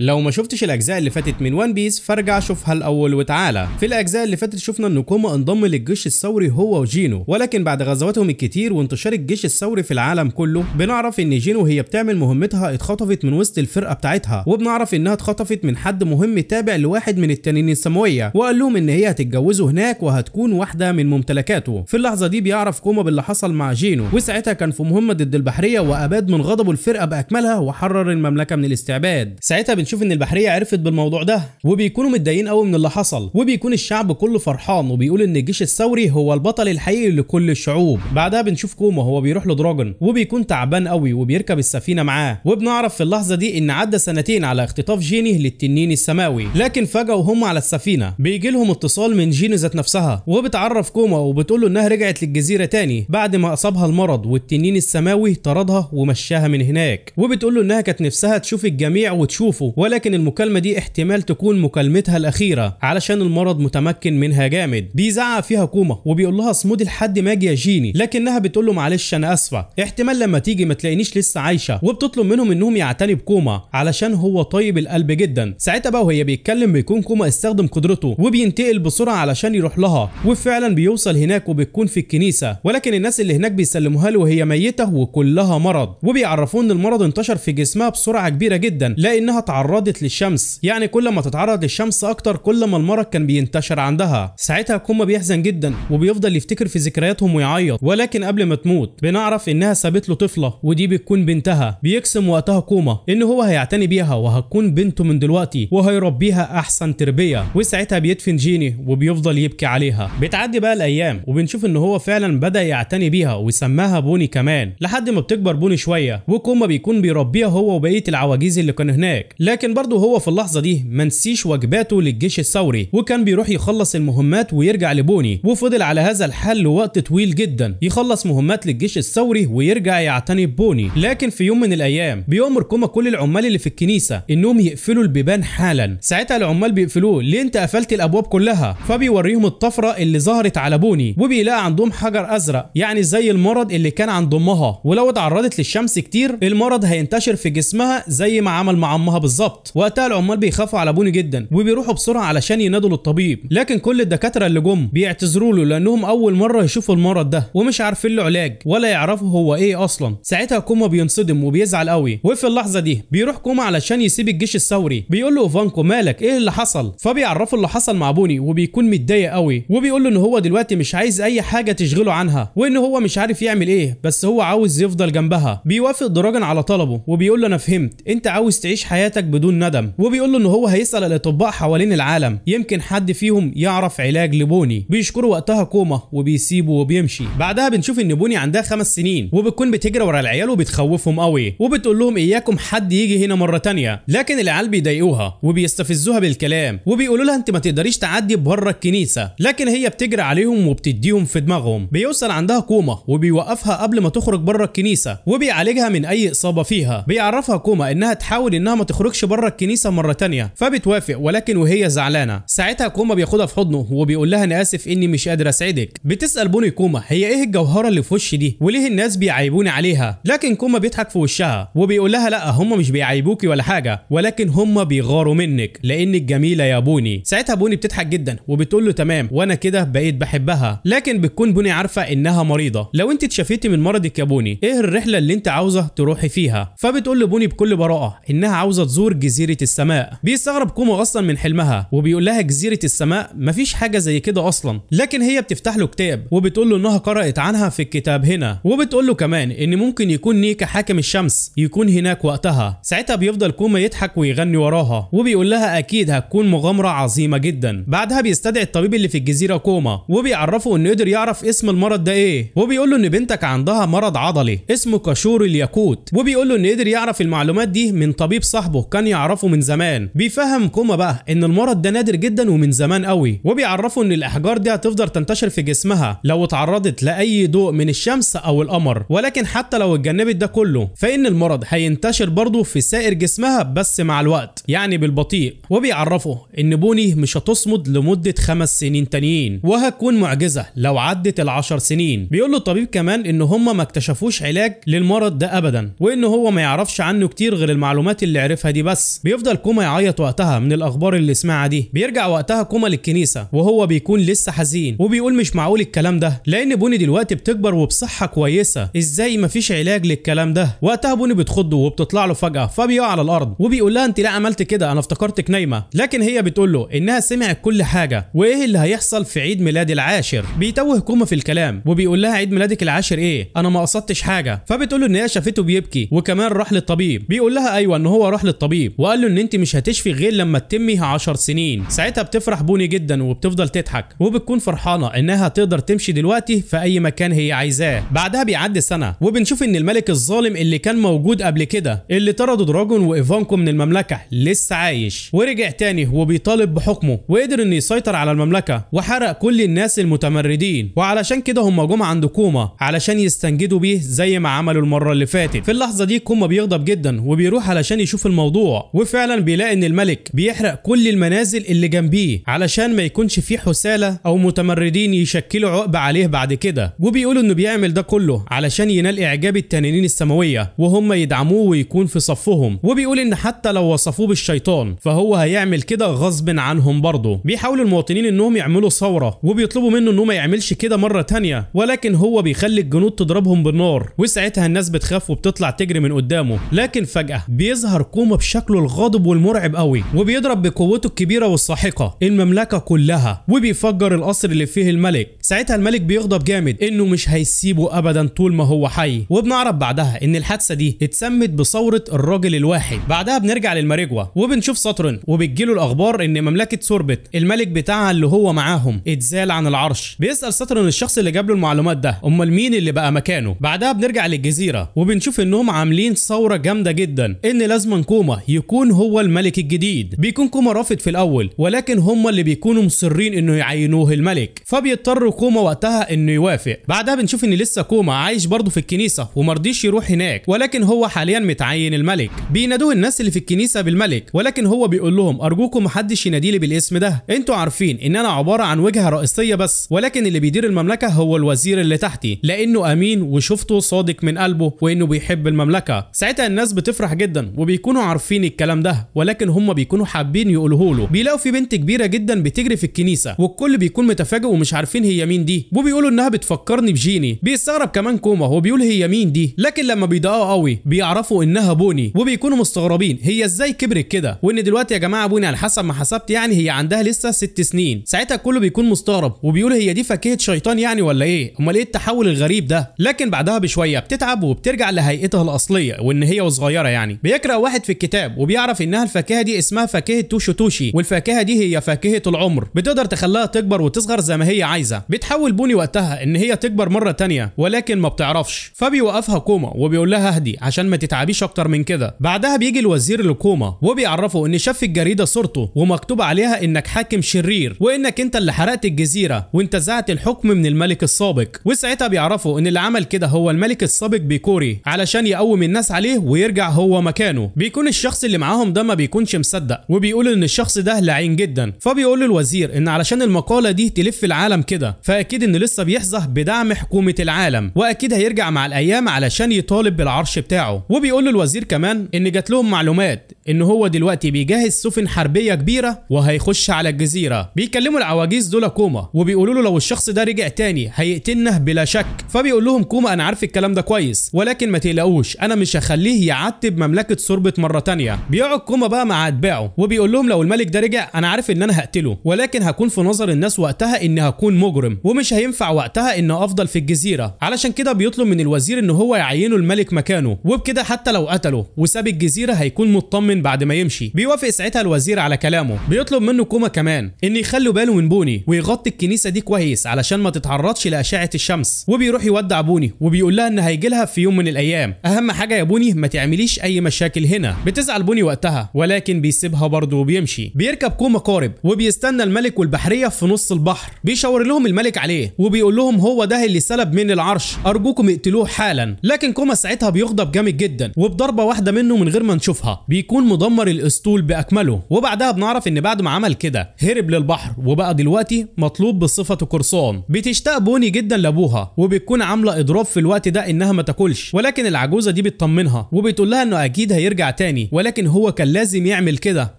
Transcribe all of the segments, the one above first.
لو ما شفتش الاجزاء اللي فاتت من وان بيس فارجع شوفها الاول وتعالى في الاجزاء اللي فاتت شفنا ان كوما انضم للجيش الثوري هو وجينو ولكن بعد غزواتهم الكتير وانتشار الجيش الثوري في العالم كله بنعرف ان جينو وهي بتعمل مهمتها اتخطفت من وسط الفرقه بتاعتها وبنعرف انها اتخطفت من حد مهم تابع لواحد من التنين السماويه وقال لهم ان هي هتتجوزه هناك وهتكون واحده من ممتلكاته في اللحظه دي بيعرف كوما باللي حصل مع جينو وساعتها كان في مهمه ضد البحريه واباد من غضبه الفرقه باكملها وحرر المملكه من الاستعباد ساعتها بنشوف ان البحريه عرفت بالموضوع ده وبيكونوا متضايقين قوي من اللي حصل وبيكون الشعب كله فرحان وبيقول ان الجيش الثوري هو البطل الحقيقي لكل الشعوب بعدها بنشوف كوما هو بيروح لدراجون وبيكون تعبان قوي وبيركب السفينه معاه وبنعرف في اللحظه دي ان عدى سنتين على اختطاف جيني للتنين السماوي لكن فجأة وهم على السفينه بيجي لهم اتصال من جيني ذات نفسها وبتعرف كوما وبتقول له انها رجعت للجزيره تاني بعد ما اصابها المرض والتنين السماوي طردها ومشاها من هناك وبتقول له انها كانت نفسها تشوف الجميع وتشوفه ولكن المكالمة دي احتمال تكون مكالمتها الأخيرة علشان المرض متمكن منها جامد بيزعق فيها كوما وبيقول لها اصمدي لحد ما اجي اجيني لكنها بتقول له معلش انا اسفة احتمال لما تيجي ما تلاقينيش لسه عايشة وبتطلب منهم انهم يعتني بكوما علشان هو طيب القلب جدا ساعتها بقى وهي بيتكلم بيكون كوما استخدم قدرته وبينتقل بسرعة علشان يروح لها وفعلا بيوصل هناك وبتكون في الكنيسة ولكن الناس اللي هناك بيسلموها له وهي ميتة وكلها مرض وبيعرفوه ان المرض انتشر في جسمها بسرعة كبيرة جدا لانها اتعرضت للشمس يعني كل ما تتعرض للشمس اكتر كل ما المرض كان بينتشر عندها ساعتها كوما بيحزن جدا وبيفضل يفتكر في ذكرياتهم ويعيط ولكن قبل ما تموت بنعرف انها سابت له طفله ودي بتكون بنتها بيقسم وقتها كوما ان هو هيعتني بيها وهتكون بنته من دلوقتي وهيربيها احسن تربيه وساعتها بيدفن جيني وبيفضل يبكي عليها بتعدي بقى الايام وبنشوف ان هو فعلا بدا يعتني بيها وسماها بوني كمان لحد ما بتكبر بوني شويه وكوما بيكون بيربيها هو وبقيه العواجيز اللي كانوا هناك لكن برضه هو في اللحظه دي ما نسيش واجباته للجيش الثوري وكان بيروح يخلص المهمات ويرجع لبوني وفضل على هذا الحال لوقت طويل جدا يخلص مهمات للجيش الثوري ويرجع يعتني ببوني لكن في يوم من الايام بيامر كوما كل العمال اللي في الكنيسه انهم يقفلوا البيبان حالا ساعتها العمال بيقفلوه ليه انت قفلت الابواب كلها فبيوريهم الطفره اللي ظهرت على بوني وبيلاقي عندهم حجر ازرق يعني زي المرض اللي كان عند امها ولو اتعرضت للشمس كتير المرض هينتشر في جسمها زي ما عمل مع امها بالظبط بالظبط وقتها العمال بيخافوا على بوني جدا وبيروحوا بسرعه علشان ينادوا للطبيب لكن كل الدكاتره اللي جم بيعتذروا له لانهم اول مره يشوفوا المرض ده ومش عارفين له علاج ولا يعرفوا هو ايه اصلا ساعتها كوما بينصدم وبيزعل قوي وفي اللحظه دي بيروح كوما علشان يسيب الجيش الثوري بيقول له فانكو مالك ايه اللي حصل فبيعرفه اللي حصل مع بوني وبيكون متضايق قوي وبيقول له ان هو دلوقتي مش عايز اي حاجه تشغله عنها وان هو مش عارف يعمل ايه بس هو عاوز يفضل جنبها بيوافق دراجن على طلبه وبيقول له انا فهمت انت عاوز تعيش حياتك بدون ندم وبيقول له ان هو هيسال الاطباء حوالين العالم يمكن حد فيهم يعرف علاج لبوني بيشكره وقتها كوما وبيسيبه وبيمشي بعدها بنشوف ان بوني عندها خمس سنين وبتكون بتجري ورا العيال وبتخوفهم قوي وبتقول لهم اياكم حد يجي هنا مره تانية لكن العيال بيضايقوها وبيستفزوها بالكلام وبيقولوا لها انت ما تقدريش تعدي بره الكنيسه لكن هي بتجري عليهم وبتديهم في دماغهم بيوصل عندها كوما وبيوقفها قبل ما تخرج بره الكنيسه وبيعالجها من اي اصابه فيها بيعرفها كوما انها تحاول انها ما تخرجش يخرجش بره الكنيسه مره تانية فبتوافق ولكن وهي زعلانه ساعتها كوما بياخدها في حضنه وبيقول لها انا اسف اني مش قادر اساعدك بتسال بوني كوما هي ايه الجوهره اللي في وشي دي وليه الناس بيعيبوني عليها لكن كوما بيضحك في وشها وبيقول لها لا هم مش بيعيبوكي ولا حاجه ولكن هم بيغاروا منك لانك جميله يا بوني ساعتها بوني بتضحك جدا وبتقول له تمام وانا كده بقيت بحبها لكن بتكون بوني عارفه انها مريضه لو انت اتشفيتي من مرضك يا بوني ايه الرحله اللي انت عاوزه تروحي فيها فبتقول لبوني بكل براءه انها عاوزه تزور دور جزيره السماء بيستغرب كومو اصلا من حلمها وبيقول لها جزيره السماء مفيش حاجه زي كده اصلا لكن هي بتفتح له كتاب وبتقول له انها قرات عنها في الكتاب هنا وبتقول له كمان ان ممكن يكون نيكا حاكم الشمس يكون هناك وقتها ساعتها بيفضل كوما يضحك ويغني وراها وبيقول لها اكيد هتكون مغامره عظيمه جدا بعدها بيستدعي الطبيب اللي في الجزيره كوما وبيعرفه انه قدر يعرف اسم المرض ده ايه وبيقول له ان بنتك عندها مرض عضلي اسمه كاشور الياقوت وبيقول له ان قدر يعرف المعلومات دي من طبيب صاحبه كان كان يعرفه من زمان بيفهم كوما بقى ان المرض ده نادر جدا ومن زمان قوي وبيعرفوا ان الاحجار دي هتفضل تنتشر في جسمها لو اتعرضت لاي ضوء من الشمس او القمر ولكن حتى لو اتجنبت ده كله فان المرض هينتشر برضه في سائر جسمها بس مع الوقت يعني بالبطيء وبيعرفوا ان بوني مش هتصمد لمده خمس سنين تانيين وهتكون معجزه لو عدت العشر سنين بيقول له الطبيب كمان ان هم ما اكتشفوش علاج للمرض ده ابدا وان هو ما يعرفش عنه كتير غير المعلومات اللي عرفها دي بقى بس بيفضل كوما يعيط وقتها من الاخبار اللي سمعها دي بيرجع وقتها كوما للكنيسه وهو بيكون لسه حزين وبيقول مش معقول الكلام ده لان بوني دلوقتي بتكبر وبصحه كويسه ازاي مفيش علاج للكلام ده وقتها بوني بتخضه وبتطلع له فجاه فبيقع على الارض وبيقول لها انت لا عملت كده انا افتكرتك نايمه لكن هي بتقول له انها سمعت كل حاجه وايه اللي هيحصل في عيد ميلاد العاشر بيتوه كوما في الكلام وبيقول لها عيد ميلادك العاشر ايه انا ما قصدتش حاجه فبتقول له ان هي شافته بيبكي وكمان راح للطبيب بيقول لها ايوه ان هو راح للطبيب الطبيب وقال له ان انت مش هتشفي غير لما تتمي 10 سنين ساعتها بتفرح بوني جدا وبتفضل تضحك وبتكون فرحانه انها تقدر تمشي دلوقتي في اي مكان هي عايزاه بعدها بيعدي سنه وبنشوف ان الملك الظالم اللي كان موجود قبل كده اللي طردوا دراجون وايفانكو من المملكه لسه عايش ورجع تاني وبيطالب بحكمه وقدر انه يسيطر على المملكه وحرق كل الناس المتمردين وعلشان كده هم جم عند كوما علشان يستنجدوا بيه زي ما عملوا المره اللي فاتت في اللحظه دي كوما بيغضب جدا وبيروح علشان يشوف الموضوع الموضوع وفعلا بيلاقي ان الملك بيحرق كل المنازل اللي جنبيه علشان ما يكونش فيه حساله او متمردين يشكلوا عقبه عليه بعد كده وبيقولوا انه بيعمل ده كله علشان ينال اعجاب التنانين السماويه وهم يدعموه ويكون في صفهم وبيقول ان حتى لو وصفوه بالشيطان فهو هيعمل كده غصب عنهم برضه بيحاولوا المواطنين انهم يعملوا ثوره وبيطلبوا منه انه ما يعملش كده مره تانية ولكن هو بيخلي الجنود تضربهم بالنار وساعتها الناس بتخاف وبتطلع تجري من قدامه لكن فجاه بيظهر كوما شكله الغاضب والمرعب قوي وبيضرب بقوته الكبيره والساحقه المملكه كلها وبيفجر القصر اللي فيه الملك ساعتها الملك بيغضب جامد انه مش هيسيبه ابدا طول ما هو حي وبنعرف بعدها ان الحادثه دي اتسمت بثوره الراجل الواحد بعدها بنرجع للمرجوة وبنشوف سطرن وبتجيله الاخبار ان مملكه سوربت الملك بتاعها اللي هو معاهم اتزال عن العرش بيسال سطرن الشخص اللي جاب له المعلومات ده امال مين اللي بقى مكانه بعدها بنرجع للجزيره وبنشوف انهم عاملين ثوره جامده جدا ان لازم نكومه يكون هو الملك الجديد بيكون رافض في الأول ولكن هم اللي بيكونوا مصرين إنه يعينوه الملك فبيضطر كوما وقتها إنه يوافق بعدها بنشوف إن لسه كوما عايش برضه في الكنيسة ومرضيش يروح هناك ولكن هو حاليا متعين الملك بينادوه الناس اللي في الكنيسة بالملك ولكن هو بيقول لهم أرجوكم محدش يناديلي بالاسم ده انتوا عارفين إن أنا عبارة عن وجهة رئيسية بس ولكن اللي بيدير المملكة هو الوزير اللي تحتي لأنه أمين وشفته صادق من قلبه وإنه بيحب المملكة ساعتها الناس بتفرح جدا وبيكونوا عارفين عارفين الكلام ده ولكن هم بيكونوا حابين يقولوه له بيلاقوا في بنت كبيره جدا بتجري في الكنيسه والكل بيكون متفاجئ ومش عارفين هي مين دي وبيقولوا انها بتفكرني بجيني بيستغرب كمان كوما هو بيقول هي مين دي لكن لما بيدققوا قوي بيعرفوا انها بوني وبيكونوا مستغربين هي ازاي كبرت كده وان دلوقتي يا جماعه بوني على حسب ما حسبت يعني هي عندها لسه ست سنين ساعتها الكل بيكون مستغرب وبيقول هي دي فاكهه شيطان يعني ولا ايه امال ايه التحول الغريب ده لكن بعدها بشويه بتتعب وبترجع لهيئتها الاصليه وان هي وصغيره يعني بيقرا واحد في الكتاب الكتاب وبيعرف انها الفاكهه دي اسمها فاكهه توشو توشي والفاكهه دي هي فاكهه العمر بتقدر تخليها تكبر وتصغر زي ما هي عايزه بتحاول بوني وقتها ان هي تكبر مره ثانيه ولكن ما بتعرفش فبيوقفها كوما وبيقول لها اهدي عشان ما تتعبيش اكتر من كده بعدها بيجي الوزير لكوما وبيعرفه ان شاف في الجريده صورته ومكتوب عليها انك حاكم شرير وانك انت اللي حرقت الجزيره وانتزعت الحكم من الملك السابق وساعتها بيعرفوا ان اللي عمل كده هو الملك السابق بيكوري علشان يقوم الناس عليه ويرجع هو مكانه بيكون الشخص الشخص اللي معاهم ده ما بيكونش مصدق وبيقول ان الشخص ده لعين جدا فبيقول للوزير ان علشان المقاله دي تلف العالم كده فاكيد ان لسه بيحظى بدعم حكومه العالم واكيد هيرجع مع الايام علشان يطالب بالعرش بتاعه وبيقول للوزير كمان ان جات لهم معلومات ان هو دلوقتي بيجهز سفن حربيه كبيره وهيخش على الجزيره بيكلموا العواجيز دول كوما وبيقولوا له لو الشخص ده رجع تاني هيقتلنا بلا شك فبيقول لهم كوما انا عارف الكلام ده كويس ولكن ما تقلقوش انا مش هخليه يعتب مملكه سربت مره تانيه بيقعد كوما بقى مع اتباعه وبيقول لهم لو الملك ده رجع انا عارف ان انا هقتله ولكن هكون في نظر الناس وقتها ان هكون مجرم ومش هينفع وقتها ان افضل في الجزيره علشان كده بيطلب من الوزير ان هو يعينه الملك مكانه وبكده حتى لو قتله وساب الجزيره هيكون مطمن سنين بعد ما يمشي بيوافق ساعتها الوزير على كلامه بيطلب منه كوما كمان ان يخلوا باله من بوني ويغطي الكنيسه دي كويس علشان ما تتعرضش لاشعه الشمس وبيروح يودع بوني وبيقول لها ان هيجي لها في يوم من الايام اهم حاجه يا بوني ما تعمليش اي مشاكل هنا بتزعل بوني وقتها ولكن بيسيبها برضه وبيمشي بيركب كوما قارب وبيستنى الملك والبحريه في نص البحر بيشاور لهم الملك عليه وبيقول لهم هو ده اللي سلب من العرش ارجوكم اقتلوه حالا لكن كوما ساعتها بيغضب جامد جدا وبضربه واحده منه من غير ما نشوفها بيكون هيكون مدمر الاسطول باكمله وبعدها بنعرف ان بعد ما عمل كده هرب للبحر وبقى دلوقتي مطلوب بصفه قرصان بتشتاق بوني جدا لابوها وبتكون عامله اضراب في الوقت ده انها ما تاكلش ولكن العجوزه دي بتطمنها وبتقول لها انه اكيد هيرجع تاني ولكن هو كان لازم يعمل كده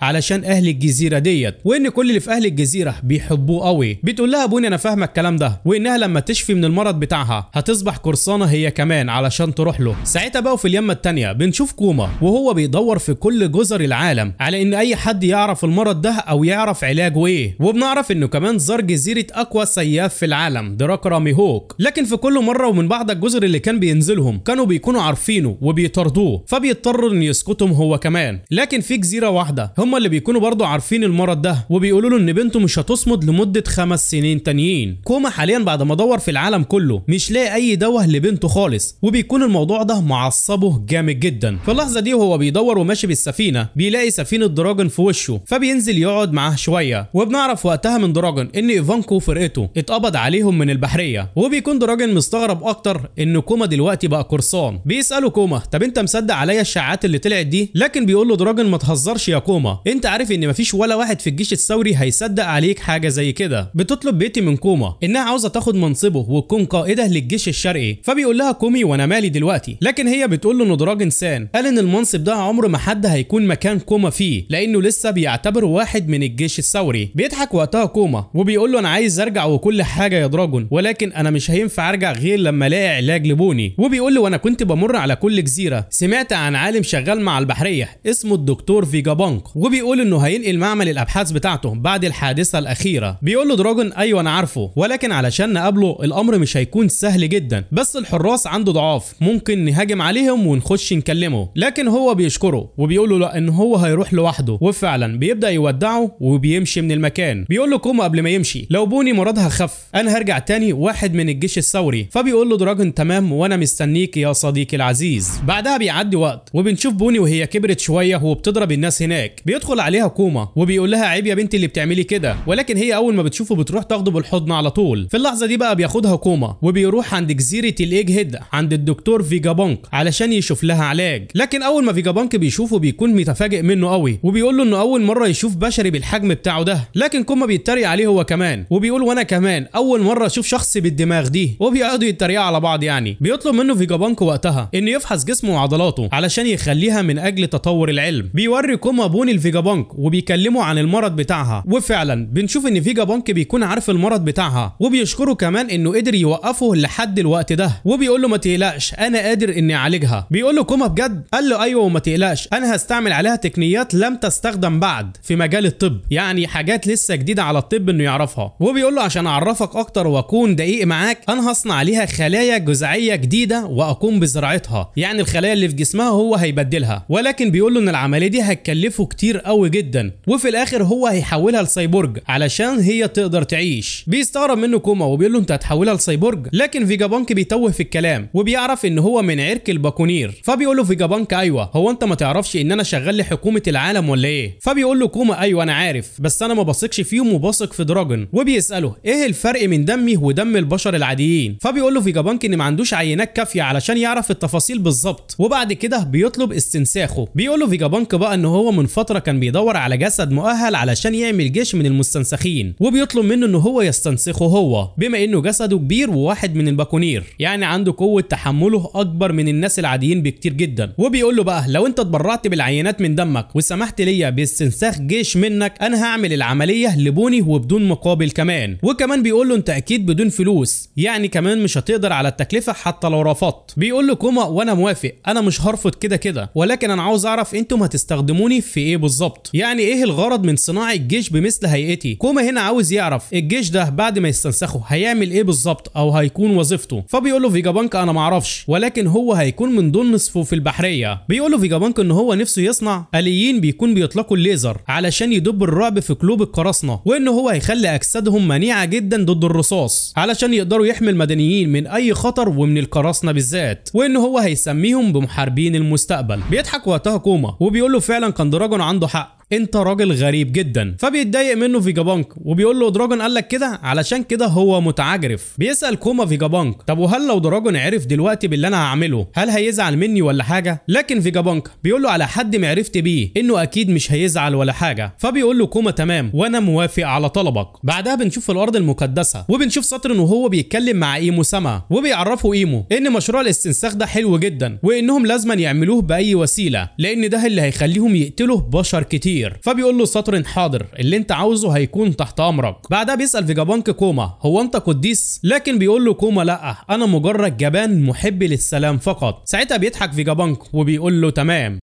علشان اهل الجزيره ديت وان كل اللي في اهل الجزيره بيحبوه قوي بتقول لها بوني انا فاهمه الكلام ده وانها لما تشفي من المرض بتاعها هتصبح قرصانه هي كمان علشان تروح له ساعتها بقى في اليمه التانيه بنشوف كوما وهو بيدور في كل جزر العالم على ان اي حد يعرف المرض ده او يعرف علاجه ايه وبنعرف انه كمان زار جزيره اقوى سياف في العالم رامي هوك لكن في كل مره ومن بعد الجزر اللي كان بينزلهم كانوا بيكونوا عارفينه وبيطاردوه فبيضطروا ان يسقطهم هو كمان لكن في جزيره واحده هم اللي بيكونوا برضه عارفين المرض ده وبيقولوا له ان بنته مش هتصمد لمده خمس سنين تانيين كوما حاليا بعد ما دور في العالم كله مش لاقي اي دواء لبنته خالص وبيكون الموضوع ده معصبه جامد جدا في اللحظه دي وهو بيدور وماشي بالسفينه السفينه بيلاقي سفينه دراجون في وشه فبينزل يقعد معاه شويه وبنعرف وقتها من دراجون ان ايفانكو وفرقته اتقبض عليهم من البحريه وبيكون دراجون مستغرب اكتر ان كوما دلوقتي بقى قرصان بيساله كوما طب انت مصدق عليا الشعات اللي طلعت دي لكن بيقول له دراجون ما تهزرش يا كوما انت عارف ان مفيش ولا واحد في الجيش الثوري هيصدق عليك حاجه زي كده بتطلب بيتي من كوما انها عاوزه تاخد منصبه وتكون قائده للجيش الشرقي فبيقول لها كومي وانا مالي دلوقتي لكن هي بتقول له ان دراجون سان قال ان المنصب ده عمره ما حد هيكون يكون مكان كوما فيه لانه لسه بيعتبره واحد من الجيش الثوري بيضحك وقتها كوما وبيقول له انا عايز ارجع وكل حاجه يا دراجون ولكن انا مش هينفع ارجع غير لما الاقي علاج لبوني وبيقول له وانا كنت بمر على كل جزيره سمعت عن عالم شغال مع البحريه اسمه الدكتور فيجا بانك وبيقول انه هينقل معمل الابحاث بتاعته بعد الحادثه الاخيره بيقول له دراجون ايوه انا عارفه ولكن علشان نقابله الامر مش هيكون سهل جدا بس الحراس عنده ضعاف ممكن نهاجم عليهم ونخش نكلمه لكن هو بيشكره وبيقول له له ان هو هيروح لوحده وفعلا بيبدا يودعه وبيمشي من المكان بيقول له قوم قبل ما يمشي لو بوني مرضها خف انا هرجع تاني واحد من الجيش الثوري فبيقول له دراجون تمام وانا مستنيك يا صديقي العزيز بعدها بيعدي وقت وبنشوف بوني وهي كبرت شويه وبتضرب الناس هناك بيدخل عليها كوما وبيقول لها عيب يا بنتي اللي بتعملي كده ولكن هي اول ما بتشوفه بتروح تاخده بالحضن على طول في اللحظه دي بقى بياخدها كوما وبيروح عند جزيره الايج هيد عند الدكتور فيجابانك علشان يشوف لها علاج لكن اول ما فيجابانك بيشوفه بيكون بيكون متفاجئ منه قوي وبيقول له انه اول مره يشوف بشري بالحجم بتاعه ده لكن كوما بيتريق عليه هو كمان وبيقول وانا كمان اول مره اشوف شخص بالدماغ دي وبيقعدوا يتريقوا على بعض يعني بيطلب منه جابانكو وقتها انه يفحص جسمه وعضلاته علشان يخليها من اجل تطور العلم بيوري كوما بون الفيجابانك وبيكلمه عن المرض بتاعها وفعلا بنشوف ان فيجابانك بيكون عارف المرض بتاعها وبيشكره كمان انه قدر يوقفه لحد الوقت ده وبيقول له ما تقلقش انا قادر اني اعالجها بيقول له كوما بجد قال له ايوه وما تقلقش انا هستعمل بيستعمل عليها تقنيات لم تستخدم بعد في مجال الطب يعني حاجات لسه جديده على الطب انه يعرفها وبيقول له عشان اعرفك اكتر واكون دقيق معاك انا هصنع ليها خلايا جذعيه جديده واقوم بزراعتها يعني الخلايا اللي في جسمها هو هيبدلها ولكن بيقول له ان العمليه دي هتكلفه كتير قوي جدا وفي الاخر هو هيحولها لسايبورج علشان هي تقدر تعيش بيستغرب منه كوما وبيقول له انت هتحولها لسايبورج لكن فيجا بانك بيتوه في الكلام وبيعرف ان هو من عرك الباكونير فبيقول له فيجا بانك ايوه هو انت ما تعرفش ان انا شغال لحكومه العالم ولا ايه فبيقول له كوما ايوه انا عارف بس انا ما بثقش فيهم وبثق في دراجون وبيساله ايه الفرق من دمي ودم البشر العاديين فبيقول له بانك ان ما عندوش عينات كافيه علشان يعرف التفاصيل بالظبط وبعد كده بيطلب استنساخه بيقول له بانك بقى ان هو من فتره كان بيدور على جسد مؤهل علشان يعمل جيش من المستنسخين وبيطلب منه ان هو يستنسخه هو بما انه جسده كبير وواحد من الباكونير يعني عنده قوه تحمله اكبر من الناس العاديين بكتير جدا وبيقول له بقى لو انت اتبرعت بالعين عينات من دمك وسمحت ليا باستنساخ جيش منك انا هعمل العمليه لبوني وبدون مقابل كمان وكمان بيقول له انت اكيد بدون فلوس يعني كمان مش هتقدر على التكلفه حتى لو رفضت بيقول له كوما وانا موافق انا مش هرفض كده كده ولكن انا عاوز اعرف انتم هتستخدموني في ايه بالظبط يعني ايه الغرض من صناعه الجيش بمثل هيئتي كوما هنا عاوز يعرف الجيش ده بعد ما يستنسخه هيعمل ايه بالظبط او هيكون وظيفته فبيقول له فيجا بانك انا معرفش ولكن هو هيكون من ضمن صفوف البحريه بيقول له فيجا بانك ان هو نفسه يصنع آليين بيكون بيطلقوا الليزر علشان يدب الرعب في قلوب القراصنة وإن هو هيخلي أجسادهم منيعة جدا ضد الرصاص علشان يقدروا يحمي المدنيين من أي خطر ومن القراصنة بالذات وإن هو هيسميهم بمحاربين المستقبل بيضحك وقتها كوما وبيقول له فعلا كان دراجون عنده حق انت راجل غريب جدا فبيتضايق منه فيجا بانك وبيقول له دراجون قال لك كده علشان كده هو متعجرف بيسال كوما فيجا بانك طب وهل لو دراجون عرف دلوقتي باللي انا هعمله هل هيزعل مني ولا حاجه لكن فيجا بانك بيقول له على حد ما عرفت بيه انه اكيد مش هيزعل ولا حاجه فبيقول له كوما تمام وانا موافق على طلبك بعدها بنشوف الارض المقدسه وبنشوف سطر وهو بيتكلم مع ايمو سما وبيعرفوا ايمو ان مشروع الاستنساخ ده حلو جدا وانهم لازما يعملوه باي وسيله لان ده اللي هيخليهم يقتلوا بشر كتير كتير فبيقول له ساترن حاضر اللي انت عاوزه هيكون تحت امرك بعدها بيسال فيجابانك كوما هو انت قديس لكن بيقول له كوما لا انا مجرد جبان محب للسلام فقط ساعتها بيضحك فيجابانك وبيقول له تمام